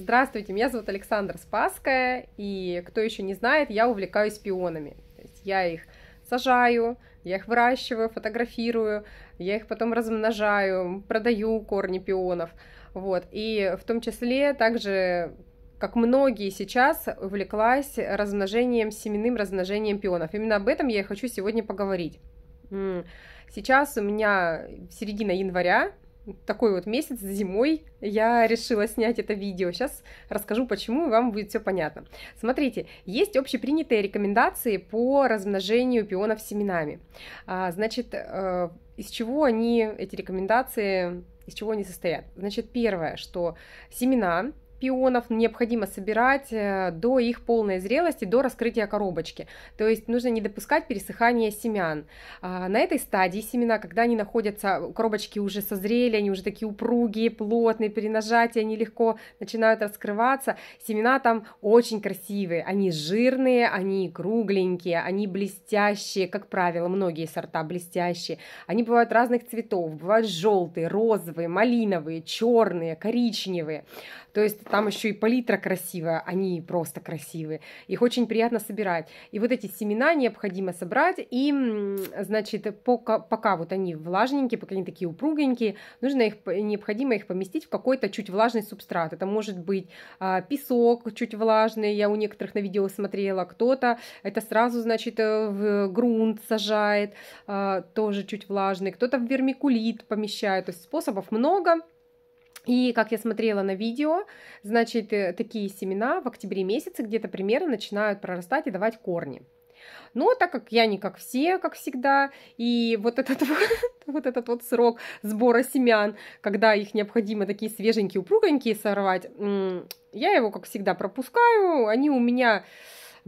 Здравствуйте, меня зовут Александр Спаская, и кто еще не знает, я увлекаюсь пионами. То есть я их сажаю, я их выращиваю, фотографирую, я их потом размножаю, продаю корни пионов. Вот. И в том числе также как многие сейчас, увлеклась размножением, семенным размножением пионов. Именно об этом я и хочу сегодня поговорить. Сейчас у меня середина января, такой вот месяц зимой я решила снять это видео. Сейчас расскажу, почему, и вам будет все понятно. Смотрите, есть общепринятые рекомендации по размножению пионов семенами. А, значит, э, из чего они, эти рекомендации, из чего они состоят? Значит, первое, что семена пионов необходимо собирать э, до их полной зрелости, до раскрытия коробочки. То есть нужно не допускать пересыхания семян. А, на этой стадии семена, когда они находятся, коробочки уже созрели, они уже такие упругие, плотные, при нажатии они легко начинают раскрываться. Семена там очень красивые, они жирные, они кругленькие, они блестящие, как правило, многие сорта блестящие. Они бывают разных цветов, бывают желтые, розовые, малиновые, черные, коричневые. То есть там еще и палитра красивая, они просто красивые. Их очень приятно собирать. И вот эти семена необходимо собрать. И, значит, пока, пока вот они влажненькие, пока они такие упругенькие, нужно их, необходимо их поместить в какой-то чуть влажный субстрат. Это может быть а, песок чуть влажный, я у некоторых на видео смотрела, кто-то это сразу, значит, э, в грунт сажает, а, тоже чуть влажный, кто-то в вермикулит помещает. То есть способов много. И как я смотрела на видео, значит, э, такие семена в октябре месяце где-то примерно начинают прорастать и давать корни. Но так как я не как все, как всегда, и вот этот вот, вот этот вот срок сбора семян, когда их необходимо такие свеженькие, упругонькие сорвать, я его, как всегда, пропускаю. Они у меня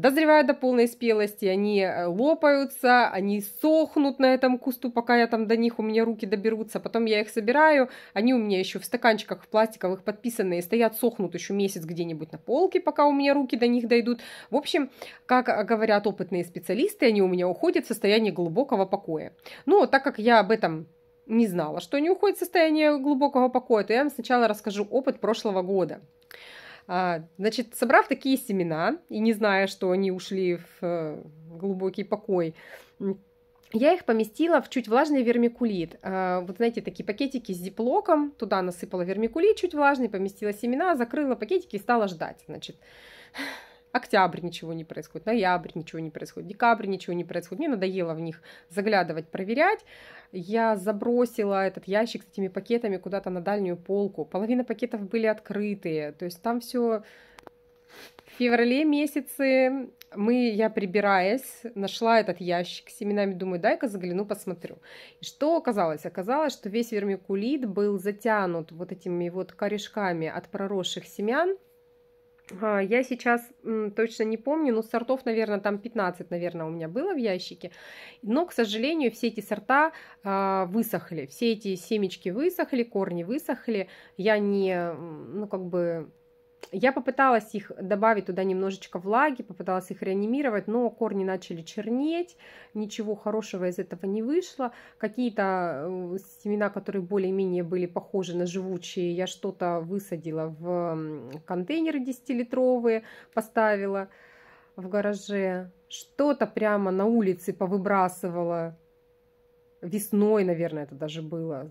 дозревают до полной спелости, они э, лопаются, они сохнут на этом кусту, пока я там до них, у меня руки доберутся, потом я их собираю, они у меня еще в стаканчиках в пластиковых подписанные стоят, сохнут еще месяц где-нибудь на полке, пока у меня руки до них дойдут. В общем, как э, говорят опытные специалисты, они у меня уходят в состояние глубокого покоя. Но так как я об этом не знала, что они уходят в состояние глубокого покоя, то я вам сначала расскажу опыт прошлого года. А, значит, собрав такие семена и не зная, что они ушли в э, глубокий покой, я их поместила в чуть влажный вермикулит. А, вот знаете, такие пакетики с диплоком, туда насыпала вермикулит чуть влажный, поместила семена, закрыла пакетики и стала ждать. Значит, октябрь ничего не происходит, ноябрь ничего не происходит, декабрь ничего не происходит. Мне надоело в них заглядывать, проверять. Я забросила этот ящик с этими пакетами куда-то на дальнюю полку. Половина пакетов были открытые, то есть там все в феврале месяце мы, я прибираясь, нашла этот ящик с семенами, думаю, дай-ка загляну, посмотрю. И что оказалось? Оказалось, что весь вермикулит был затянут вот этими вот корешками от проросших семян, а, я сейчас точно не помню, но сортов, наверное, там 15, наверное, у меня было в ящике. Но, к сожалению, все эти сорта а, высохли. Все эти семечки высохли, корни высохли. Я не, ну, как бы я попыталась их добавить туда немножечко влаги, попыталась их реанимировать, но корни начали чернеть, ничего хорошего из этого не вышло. Какие-то э, семена, которые более-менее были похожи на живучие, я что-то высадила в контейнеры 10-литровые, поставила в гараже. Что-то прямо на улице повыбрасывала. Весной, наверное, это даже было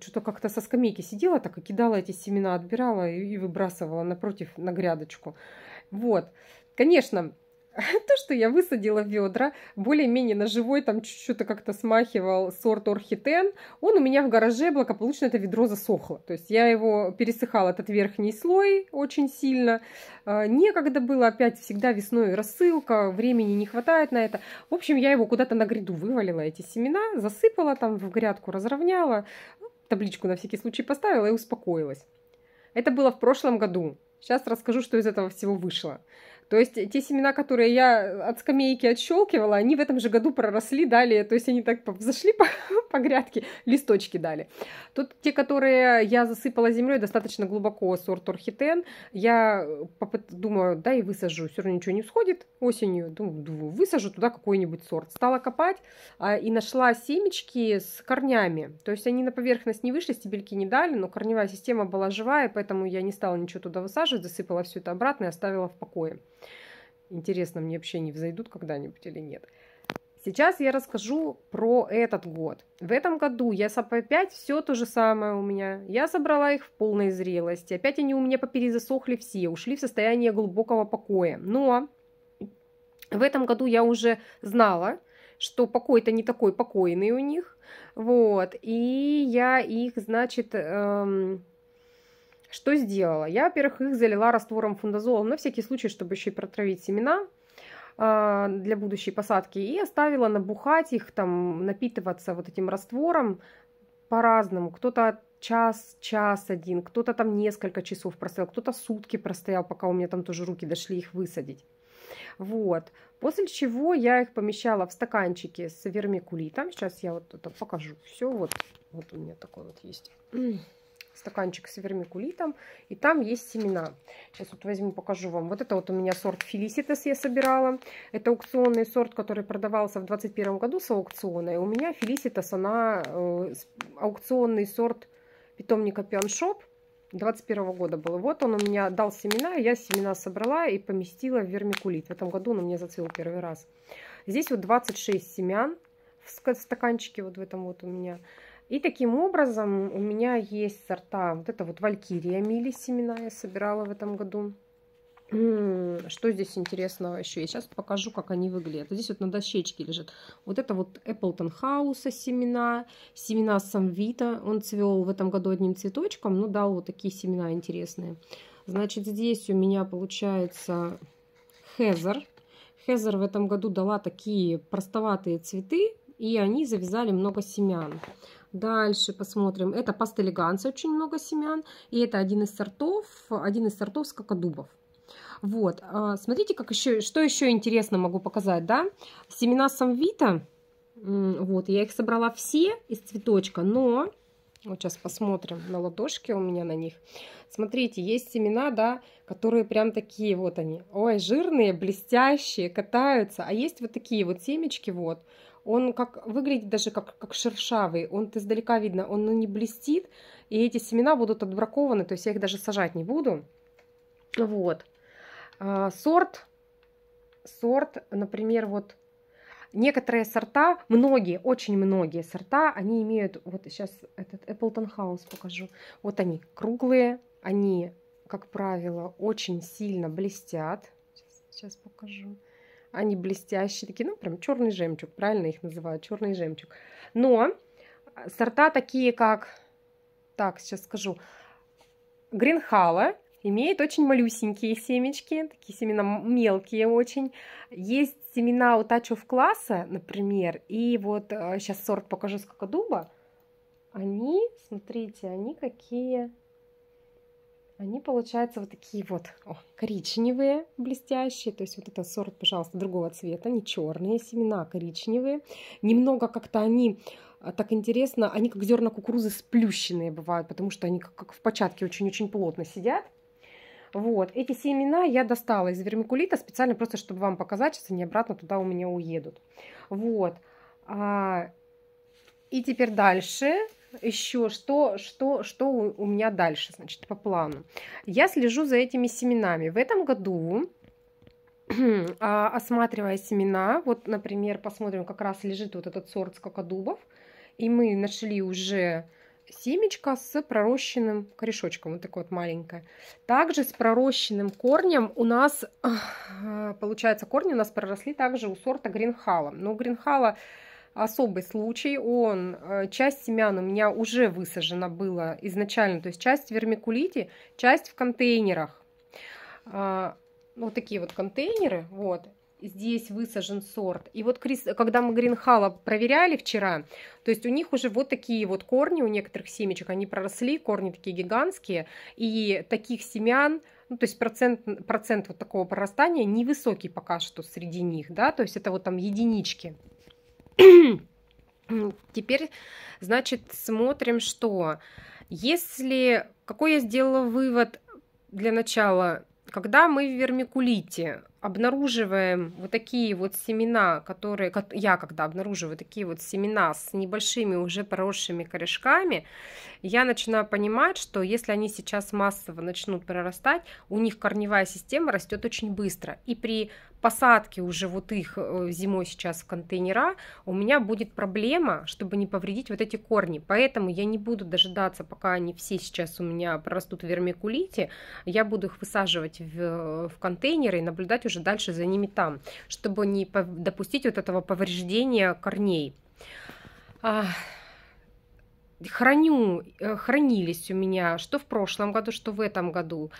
что-то как-то со скамейки сидела, так и кидала эти семена, отбирала и выбрасывала напротив на грядочку. Вот. Конечно, то, что я высадила ведра, более-менее на живой, там чуть-чуть как-то смахивал сорт орхитен, он у меня в гараже благополучно это ведро засохло. То есть я его пересыхала, этот верхний слой очень сильно. А, некогда было, опять всегда весной рассылка, времени не хватает на это. В общем, я его куда-то на гряду вывалила, эти семена, засыпала там в грядку, разровняла табличку на всякий случай поставила и успокоилась. Это было в прошлом году. Сейчас расскажу, что из этого всего вышло. То есть те семена, которые я э, от скамейки отщелкивала, они в этом же году проросли, дали, то есть они так взошли по, по грядке, листочки дали. Тут те, которые я засыпала землей достаточно глубоко, сорт орхитен, я э, думаю, да, и высажу, все равно ничего не всходит осенью, думаю, высажу туда какой-нибудь сорт. Стала копать а, и нашла семечки с корнями, то есть они на поверхность не вышли, стебельки не дали, но корневая система была живая, поэтому я не стала ничего туда высаживать, засыпала все это обратно и оставила в покое. Интересно, мне вообще не взойдут когда-нибудь или нет. Сейчас я расскажу про этот год. В этом году я опять все то же самое у меня. Я собрала их в полной зрелости. Опять они у меня поперезасохли все, ушли в состояние глубокого покоя. Но в этом году я уже знала, что покой-то не такой покойный у них. Вот. И я их, значит, эм, что сделала? Я, во-первых, их залила раствором фундазола на всякий случай, чтобы еще и протравить семена а, для будущей посадки и оставила набухать их там напитываться вот этим раствором по-разному кто-то час, час один, кто-то там несколько часов простоял, кто-то сутки простоял, пока у меня там тоже руки дошли их высадить. Вот. После чего я их помещала в стаканчики с вермикулитом. Сейчас я вот это покажу. Все, вот, вот у меня такой вот есть стаканчик с вермикулитом, и там есть семена. Сейчас вот возьму, покажу вам. Вот это вот у меня сорт Фелиситас я собирала. Это аукционный сорт, который продавался в 2021 году с аукциона. И у меня Фелиситас, она э, аукционный сорт питомника Пианшоп. 21 года было. Вот он у меня дал семена, я семена собрала и поместила в вермикулит. В этом году он у меня зацвел первый раз. Здесь вот 26 семян в стаканчике, вот в этом вот у меня. И таким образом у меня есть сорта, вот это вот валькирия мили семена я собирала в этом году. Что здесь интересного еще? Я сейчас покажу, как они выглядят. Здесь вот на дощечке лежит. Вот это вот Эпплтон Хауса семена, семена Самвита. Он цвел в этом году одним цветочком, но ну дал вот такие семена интересные. Значит, здесь у меня получается Хезер. Хезер в этом году дала такие простоватые цветы, и они завязали много семян. Дальше посмотрим. Это пастелиганцы, очень много семян. И это один из сортов, один из сортов скакодубов. Вот, а, смотрите, как еще, что еще интересно могу показать, да? Семена самвита, вот, я их собрала все из цветочка, но, вот сейчас посмотрим на ладошке у меня на них. Смотрите, есть семена, да, которые прям такие вот они, ой, жирные, блестящие, катаются, а есть вот такие вот семечки, вот, он как выглядит даже как, как шершавый, он издалека видно, он ну, не блестит, и эти семена будут отбракованы, то есть я их даже сажать не буду. Вот. А, сорт, сорт, например, вот некоторые сорта, многие, очень многие сорта, они имеют, вот сейчас этот Appleton House покажу, вот они круглые, они, как правило, очень сильно блестят. Сейчас, сейчас покажу они блестящие, такие, ну, прям черный жемчуг, правильно их называют, черный жемчуг. Но сорта такие, как, так, сейчас скажу, Гринхала имеет очень малюсенькие семечки, такие семена мелкие очень. Есть семена у утачев класса, например, и вот э, сейчас сорт покажу скакодуба. Они, смотрите, они какие они получаются вот такие вот о, коричневые, блестящие. То есть вот это сорт, пожалуйста, другого цвета, не черные семена, а коричневые. Немного как-то они а, так интересно, они как зерна кукурузы сплющенные бывают, потому что они как, как в початке очень-очень плотно сидят. Вот, эти семена я достала из вермикулита специально просто, чтобы вам показать, сейчас они обратно туда у меня уедут. Вот, а, и теперь дальше еще, что, что, что у меня дальше, значит, по плану. Я слежу за этими семенами. В этом году а, осматривая семена, вот, например, посмотрим, как раз лежит вот этот сорт скакодубов, и мы нашли уже семечко с пророщенным корешочком, вот такое вот маленькое. Также с пророщенным корнем у нас, а, получается, корни у нас проросли также у сорта гринхала. Но гринхала особый случай. Он, э, часть семян у меня уже высажена была изначально, то есть часть в вермикулите, часть в контейнерах. А, вот такие вот контейнеры, вот. Здесь высажен сорт. И вот когда мы гринхала проверяли вчера, то есть у них уже вот такие вот корни у некоторых семечек, они проросли, корни такие гигантские, и таких семян ну, то есть процент, процент вот такого прорастания невысокий пока что среди них, да, то есть это вот там единички. Теперь, значит, смотрим, что если... Какой я сделала вывод для начала? Когда мы в вермикулите обнаруживаем вот такие вот семена, которые... Я когда обнаруживаю такие вот семена с небольшими уже поросшими корешками, я начинаю понимать, что если они сейчас массово начнут прорастать, у них корневая система растет очень быстро. И при посадки уже вот их э, зимой сейчас в контейнера, у меня будет проблема, чтобы не повредить вот эти корни. Поэтому я не буду дожидаться, пока они все сейчас у меня прорастут в вермикулите. Я буду их высаживать в, э, в контейнеры и наблюдать уже дальше за ними там, чтобы не допустить вот этого повреждения корней а, храню, э, хранились у меня что в прошлом году, что в этом году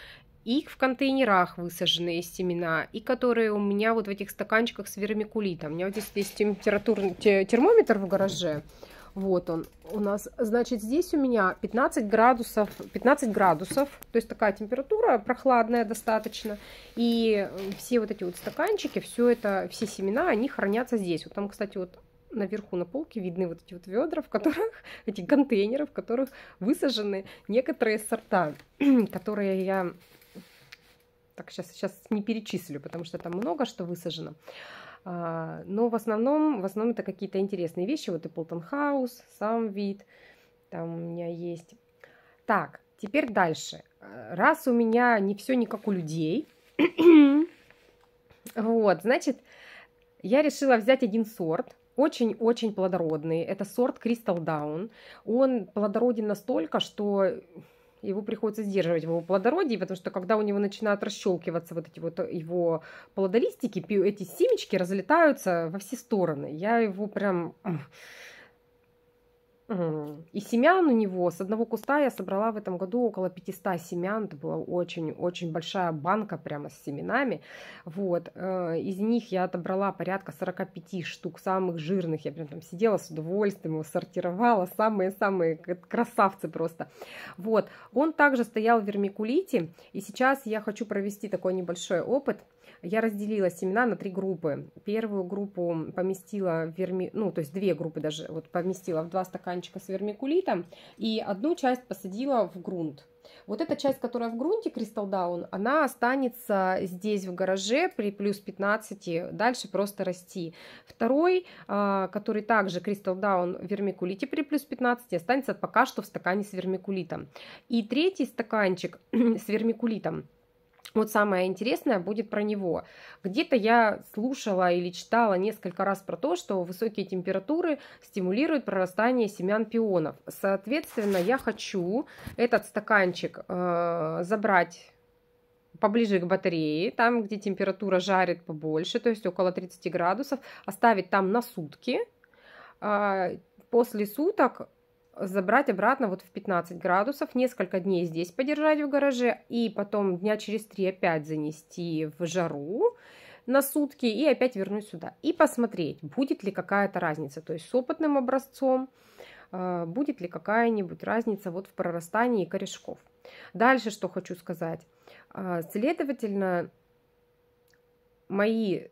и в контейнерах высаженные семена, и которые у меня вот в этих стаканчиках с вермикулитом. У меня вот здесь есть температурный термометр в гараже, вот он у нас. Значит, здесь у меня 15 градусов, 15 градусов, то есть такая температура прохладная достаточно. И все вот эти вот стаканчики, все это, все семена, они хранятся здесь. Вот там, кстати, вот наверху на полке видны вот эти вот ведра, в которых, эти контейнеры, в которых высажены некоторые сорта, которые я так сейчас, сейчас не перечислю, потому что там много что высажено. А, но в основном, в основном это какие-то интересные вещи. Вот и Полтон Хаус, сам вид там у меня есть. Так, теперь дальше. Раз у меня не все не как у людей, вот, значит, я решила взять один сорт, очень-очень плодородный. Это сорт Crystal Down. Он плодороден настолько, что его приходится сдерживать в его плодородии, потому что когда у него начинают расщелкиваться вот эти вот э, его плодолистики, эти семечки разлетаются во все стороны. Я его прям и семян у него, с одного куста я собрала в этом году около 500 семян, это была очень-очень большая банка прямо с семенами, вот, э, из них я отобрала порядка 45 штук самых жирных, я прям там сидела с удовольствием, его сортировала, самые-самые красавцы просто, вот, он также стоял в вермикулите, и сейчас я хочу провести такой небольшой опыт – я разделила семена на три группы. Первую группу поместила в верми... ну, то есть две группы даже вот поместила в два стаканчика с вермикулитом, и одну часть посадила в грунт. Вот эта часть, которая в грунте, Crystal Down, она останется здесь в гараже при плюс 15, дальше просто расти. Второй, а, который также Crystal Down в вермикулите при плюс 15, останется пока что в стакане с вермикулитом. И третий стаканчик с вермикулитом – вот самое интересное будет про него. Где-то я слушала или читала несколько раз про то, что высокие температуры стимулируют прорастание семян пионов. Соответственно, я хочу этот стаканчик э, забрать поближе к батарее, там, где температура жарит побольше, то есть около 30 градусов, оставить там на сутки. А, после суток забрать обратно вот в 15 градусов, несколько дней здесь подержать в гараже и потом дня через три опять занести в жару на сутки и опять вернуть сюда. И посмотреть, будет ли какая-то разница, то есть с опытным образцом, а, будет ли какая-нибудь разница вот в прорастании корешков. Дальше что хочу сказать. А, следовательно, мои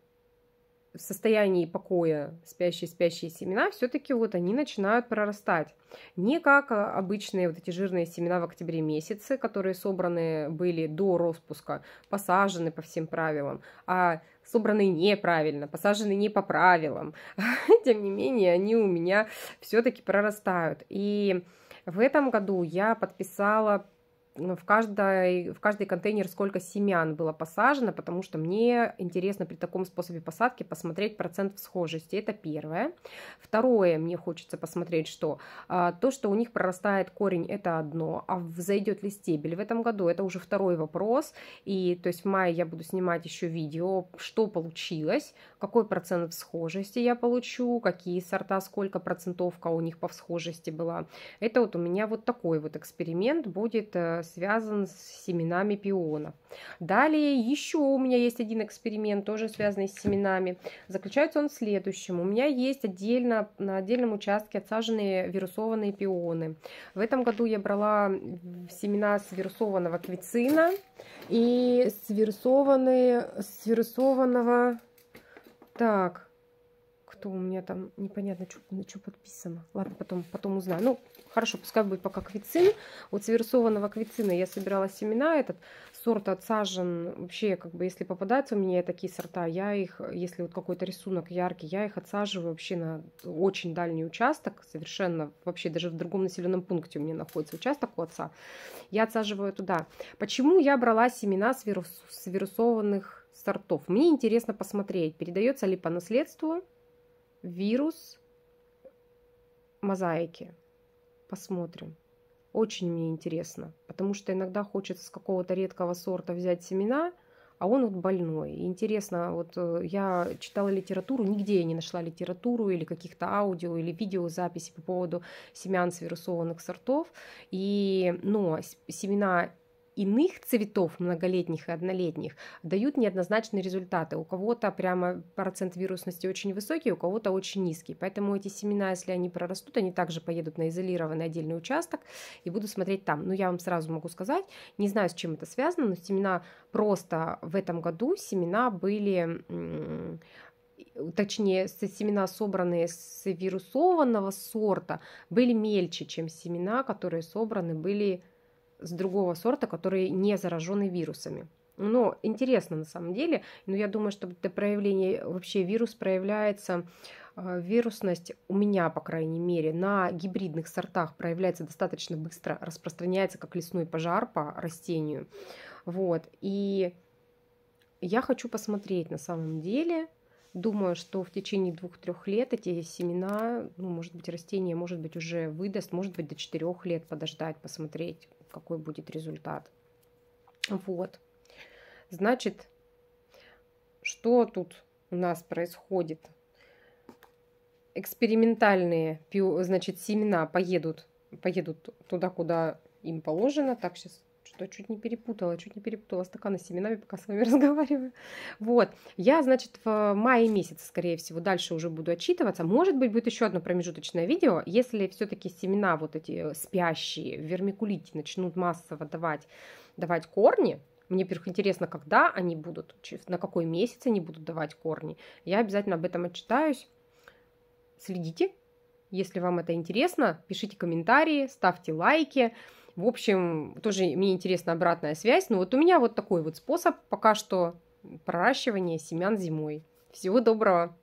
в состоянии покоя спящие-спящие семена, все-таки вот они начинают прорастать. Не как а, обычные вот эти жирные семена в октябре месяце, которые собраны были до распуска, посажены по всем правилам, а собраны неправильно, посажены не по правилам. Тем не менее, они у меня все-таки прорастают. И в этом году я подписала ну, в, каждой, в каждый контейнер сколько семян было посажено, потому что мне интересно при таком способе посадки посмотреть процент схожести. Это первое. Второе, мне хочется посмотреть, что а, то, что у них прорастает корень, это одно, а взойдет ли стебель в этом году, это уже второй вопрос. И то есть в мае я буду снимать еще видео, что получилось, какой процент схожести я получу, какие сорта, сколько процентовка у них по схожести была. Это вот у меня вот такой вот эксперимент будет э, связан с семенами пиона. Далее еще у меня есть один эксперимент, тоже связанный с семенами. Заключается он в следующем. У меня есть отдельно, на отдельном участке отсаженные вирусованные пионы. В этом году я брала семена с вирусованного квицина и с, вирусованные, вирусованного... Так, то у меня там непонятно, что, на что подписано. Ладно, потом, потом узнаю. Ну, хорошо, пускай будет пока квицин. Вот сверсованного квицина я собирала семена. Этот сорт отсажен вообще, как бы, если попадаются у меня такие сорта, я их, если вот какой-то рисунок яркий, я их отсаживаю вообще на очень дальний участок, совершенно вообще даже в другом населенном пункте у меня находится участок у отца. Я отсаживаю туда. Почему я брала семена сверсованных сортов? Мне интересно посмотреть, передается ли по наследству вирус мозаики. Посмотрим. Очень мне интересно, потому что иногда хочется с какого-то редкого сорта взять семена, а он вот больной. И интересно, вот э, я читала литературу, нигде я не нашла литературу или каких-то аудио или видеозаписи по поводу семян свирусованных сортов. И, но семена иных цветов, многолетних и однолетних, дают неоднозначные результаты. У кого-то прямо процент вирусности очень высокий, у кого-то очень низкий. Поэтому эти семена, если они прорастут, они также поедут на изолированный отдельный участок и буду смотреть там. Но ну, я вам сразу могу сказать, не знаю, с чем это связано, но семена просто в этом году семена были точнее, семена, собранные с вирусованного сорта, были мельче, чем семена, которые собраны были с другого сорта, которые не заражены вирусами. Но интересно на самом деле, но я думаю, что это проявление вообще вирус проявляется, э, вирусность у меня, по крайней мере, на гибридных сортах проявляется достаточно быстро, распространяется как лесной пожар по растению. Вот, и я хочу посмотреть на самом деле, думаю, что в течение двух-трех лет эти семена, ну, может быть, растение, может быть, уже выдаст, может быть, до четырех лет подождать, посмотреть, какой будет результат. Вот. Значит, что тут у нас происходит? Экспериментальные значит, семена поедут, поедут туда, куда им положено. Так, сейчас что чуть не перепутала, чуть не перепутала стаканы с семенами, пока с вами разговариваю. Вот, я, значит, в мае месяце, скорее всего, дальше уже буду отчитываться. Может быть, будет еще одно промежуточное видео, если все-таки семена вот эти э, спящие в вермикулите начнут массово давать, давать корни, мне, во-первых, интересно, когда они будут, на какой месяц они будут давать корни. Я обязательно об этом отчитаюсь. Следите, если вам это интересно, пишите комментарии, ставьте лайки. В общем, тоже мне интересна обратная связь. Но вот у меня вот такой вот способ пока что проращивания семян зимой. Всего доброго!